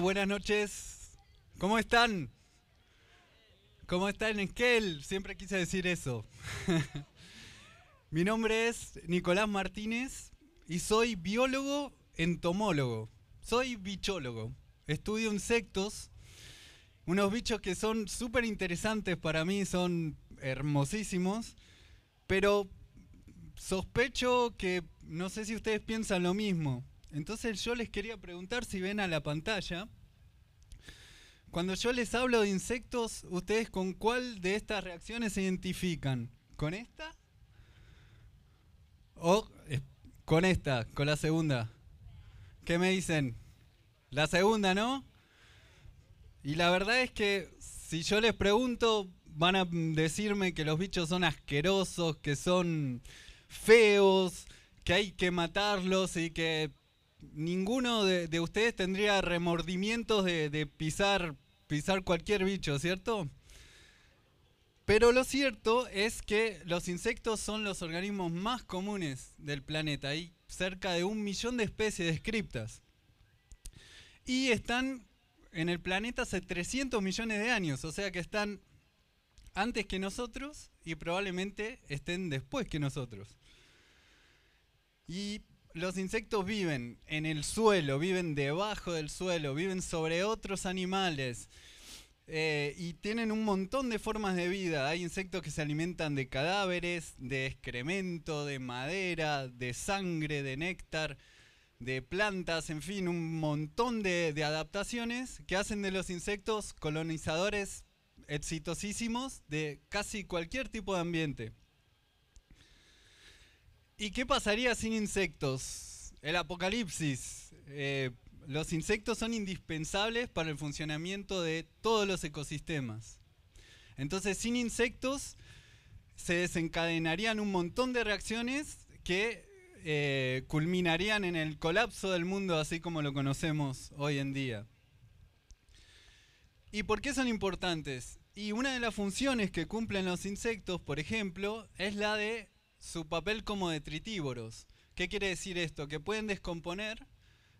buenas noches. ¿Cómo están? ¿Cómo están en Esquel? Siempre quise decir eso. Mi nombre es Nicolás Martínez y soy biólogo entomólogo. Soy bichólogo. Estudio insectos, unos bichos que son súper interesantes para mí, son hermosísimos, pero sospecho que no sé si ustedes piensan lo mismo. Entonces yo les quería preguntar si ven a la pantalla. Cuando yo les hablo de insectos, ¿ustedes con cuál de estas reacciones se identifican? ¿Con esta? ¿O eh, con esta, con la segunda? ¿Qué me dicen? La segunda, ¿no? Y la verdad es que si yo les pregunto, van a decirme que los bichos son asquerosos, que son feos, que hay que matarlos y que ninguno de, ustedes tendría remordimientos de, pisar, pisar cualquier bicho, ¿cierto? Pero lo cierto es que los insectos son los organismos más comunes del planeta. Hay cerca de un millón de especies descriptas. Y están en el planeta hace 300 millones de años, o sea que están antes que nosotros y probablemente estén después que nosotros. Y los insectos viven en el suelo, viven debajo del suelo, viven sobre otros animales. Eh, y tienen un montón de formas de vida. Hay insectos que se alimentan de cadáveres, de excremento, de madera, de sangre, de néctar, de plantas, en fin, un montón de adaptaciones que hacen de los insectos colonizadores exitosísimos de casi cualquier tipo de ambiente. ¿Y qué pasaría sin insectos? El apocalipsis. Eh, los insectos son indispensables para el funcionamiento de todos los ecosistemas. Entonces, sin insectos se desencadenarían un montón de reacciones que eh, culminarían en el colapso del mundo así como lo conocemos hoy en día. ¿Y por qué son importantes? Y una de las funciones que cumplen los insectos, por ejemplo, es la de su papel como detritívoros. ¿Qué quiere decir esto? Que pueden descomponer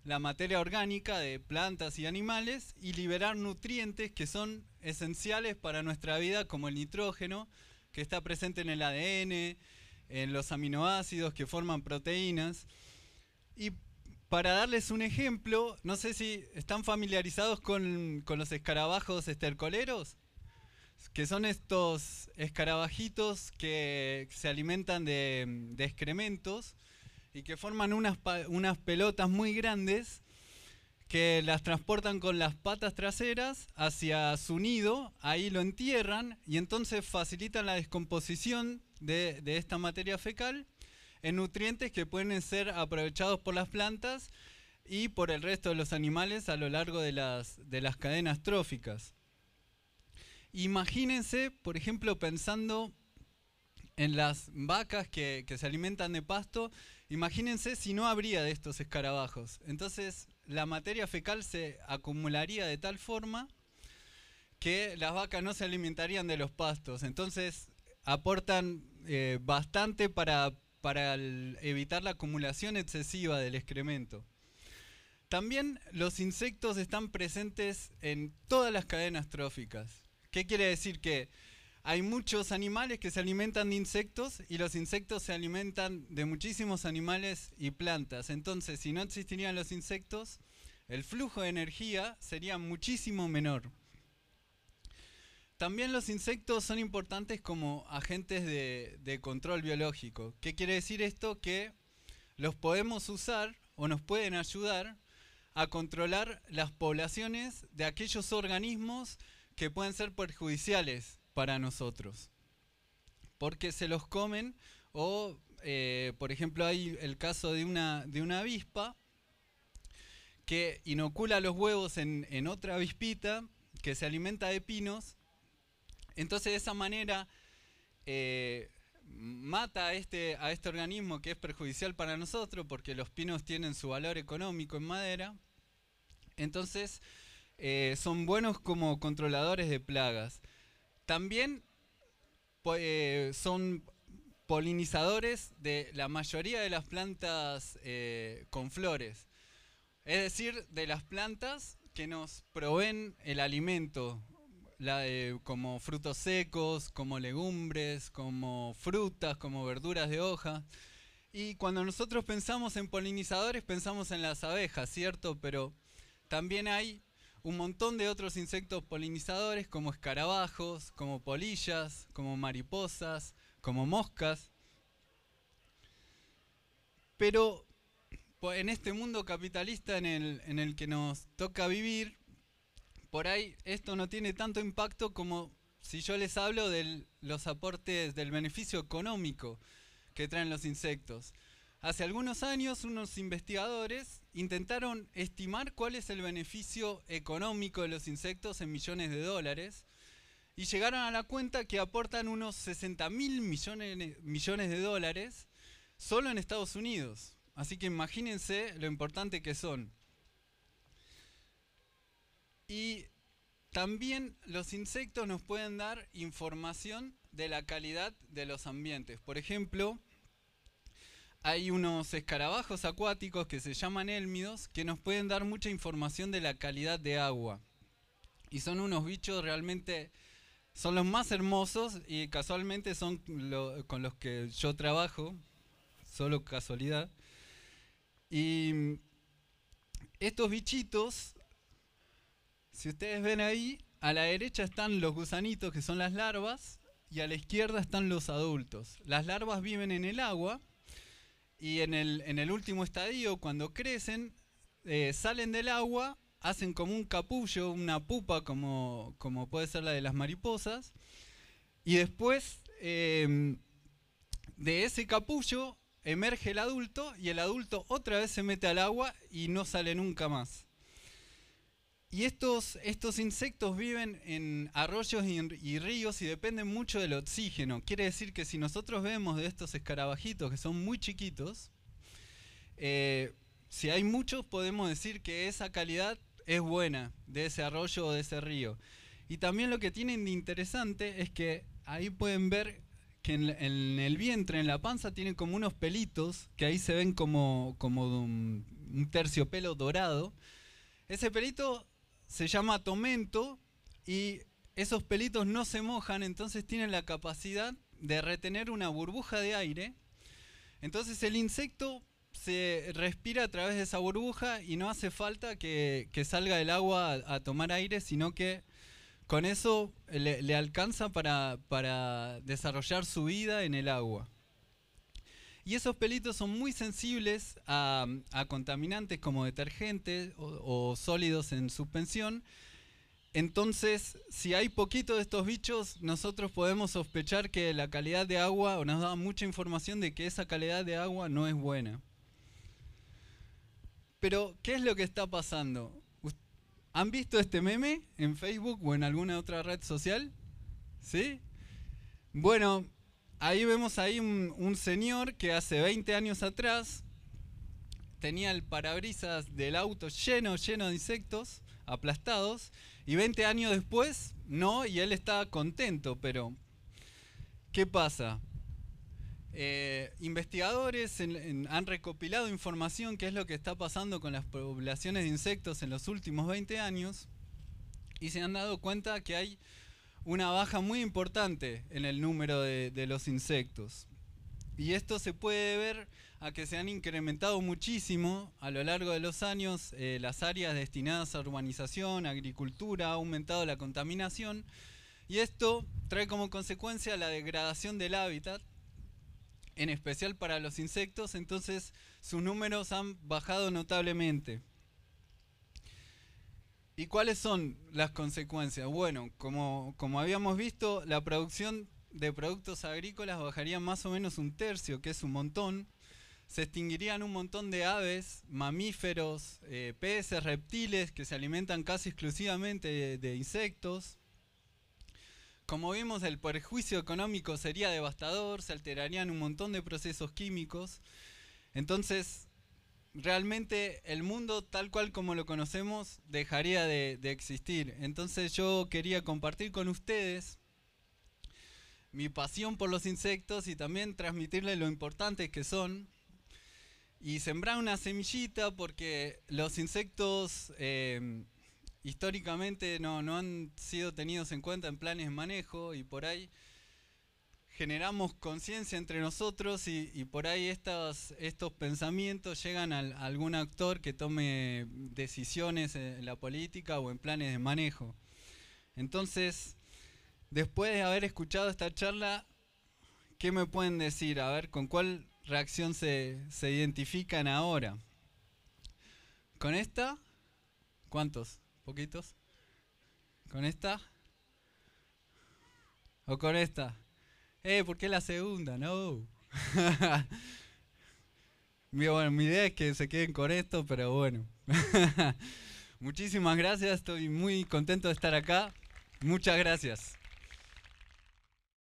la materia orgánica de plantas y animales y liberar nutrientes que son esenciales para nuestra vida, como el nitrógeno, que está presente en el ADN, en los aminoácidos que forman proteínas. Y para darles un ejemplo, no sé si están familiarizados con, los escarabajos estercoleros que son estos escarabajitos que se alimentan de, excrementos y que forman unas, pelotas muy grandes que las transportan con las patas traseras hacia su nido, ahí lo entierran y entonces facilitan la descomposición de, esta materia fecal en nutrientes que pueden ser aprovechados por las plantas y por el resto de los animales a lo largo de las cadenas tróficas. Imagínense, por ejemplo, pensando en las vacas que, se alimentan de pasto, imagínense si no habría de estos escarabajos. Entonces la materia fecal se acumularía de tal forma que las vacas no se alimentarían de los pastos. Entonces aportan eh, bastante para, evitar la acumulación excesiva del excremento. También los insectos están presentes en todas las cadenas tróficas. ¿Qué quiere decir? Que hay muchos animales que se alimentan de insectos y los insectos se alimentan de muchísimos animales y plantas. Entonces, si no existirían los insectos, el flujo de energía sería muchísimo menor. También los insectos son importantes como agentes de, control biológico. ¿Qué quiere decir esto? Que los podemos usar o nos pueden ayudar a controlar las poblaciones de aquellos organismos que pueden ser perjudiciales para nosotros, porque se los comen o, eh, por ejemplo, hay el caso de una, de una avispa que inocula los huevos en, otra avispita que se alimenta de pinos, entonces de esa manera eh, mata a este, a este organismo que es perjudicial para nosotros porque los pinos tienen su valor económico en madera. Entonces, eh, son buenos como controladores de plagas. También eh, son polinizadores de la mayoría de las plantas eh, con flores. Es decir, de las plantas que nos proveen el alimento, como frutos secos, como legumbres, como frutas, como verduras de hoja. Y cuando nosotros pensamos en polinizadores, pensamos en las abejas, ¿cierto? Pero también hay un montón de otros insectos polinizadores como escarabajos, como polillas, como mariposas, como moscas. Pero en este mundo capitalista en el, que nos toca vivir, por ahí esto no tiene tanto impacto como si yo les hablo de los aportes del beneficio económico que traen los insectos. Hace algunos años unos investigadores intentaron estimar cuál es el beneficio económico de los insectos en millones de dólares y llegaron a la cuenta que aportan unos 60 mil millones, millones de dólares solo en Estados Unidos. Así que imagínense lo importante que son. Y también los insectos nos pueden dar información de la calidad de los ambientes. Por ejemplo, hay unos escarabajos acuáticos que se llaman élmidos que nos pueden dar mucha información de la calidad de agua. Y son unos bichos realmente, son los más hermosos y casualmente son con los que yo trabajo, solo casualidad. Y estos bichitos, si ustedes ven ahí, a la derecha están los gusanitos que son las larvas y a la izquierda están los adultos. Las larvas viven en el agua y en el, en el último estadio, cuando crecen, eh, salen del agua, hacen como un capullo, una pupa, como, como puede ser la de las mariposas. Y después em, de ese capullo emerge el adulto y el adulto otra vez se mete al agua y no sale nunca más. Y estos, estos insectos viven en arroyos y, ríos y dependen mucho del oxígeno. Quiere decir que si nosotros vemos de estos escarabajitos que son muy chiquitos, eh, si hay muchos podemos decir que esa calidad es buena de ese arroyo o de ese río. Y también lo que tienen de interesante es que ahí pueden ver que en, el vientre, en la panza, tienen como unos pelitos que ahí se ven como, como un terciopelo dorado. Ese pelito se llama tomento y esos pelitos no se mojan, entonces tienen la capacidad de retener una burbuja de aire. Entonces el insecto se respira a través de esa burbuja y no hace falta que, salga el agua a, tomar aire, sino que con eso le, le alcanza para, para desarrollar su vida en el agua. Y esos pelitos son muy sensibles a, contaminantes como detergentes o, o sólidos en suspensión. Entonces, si hay poquito de estos bichos, nosotros podemos sospechar que la calidad de agua, o nos da mucha información de que esa calidad de agua no es buena. Pero, ¿qué es lo que está pasando? ¿Han visto este meme en Facebook o en alguna otra red social? ¿Sí? Bueno, ahí vemos ahí un, señor que hace 20 años atrás tenía el parabrisas del auto lleno, lleno de insectos aplastados, y 20 años después, no, y él estaba contento, pero ¿qué pasa? Eh, investigadores han recopilado información que es lo que está pasando con las poblaciones de insectos en los últimos 20 años y se han dado cuenta que hay una baja muy importante en el número de, los insectos. Y esto se puede ver a que se han incrementado muchísimo a lo largo de los años eh, las áreas destinadas a urbanización, agricultura, ha aumentado la contaminación y esto trae como consecuencia la degradación del hábitat, en especial para los insectos, entonces sus números han bajado notablemente. ¿Y cuáles son las consecuencias? Bueno, como, como habíamos visto, la producción de productos agrícolas bajaría más o menos un tercio, que es un montón. Se extinguirían un montón de aves, mamíferos, eh, peces, reptiles que se alimentan casi exclusivamente de, de insectos. Como vimos, el perjuicio económico sería devastador, se alterarían un montón de procesos químicos. Entonces, realmente el mundo tal cual como lo conocemos dejaría de, existir. Entonces yo quería compartir con ustedes mi pasión por los insectos y también transmitirles lo importantes que son. Y sembrar una semillita porque los insectos eh, históricamente no, no han sido tenidos en cuenta en planes de manejo y por ahí generamos conciencia entre nosotros y, por ahí estos pensamientos llegan a algún actor que tome decisiones en la política o en planes de manejo. Entonces, después de haber escuchado esta charla, ¿qué me pueden decir? A ver, ¿con cuál reacción se, se identifican ahora? ¿Con esta? ¿Cuántos? ¿Poquitos? ¿Con esta? ¿O con esta? eh, ¿por qué la segunda? No. mi idea es que se queden con esto, pero bueno. Muchísimas gracias, estoy muy contento de estar acá. Muchas gracias.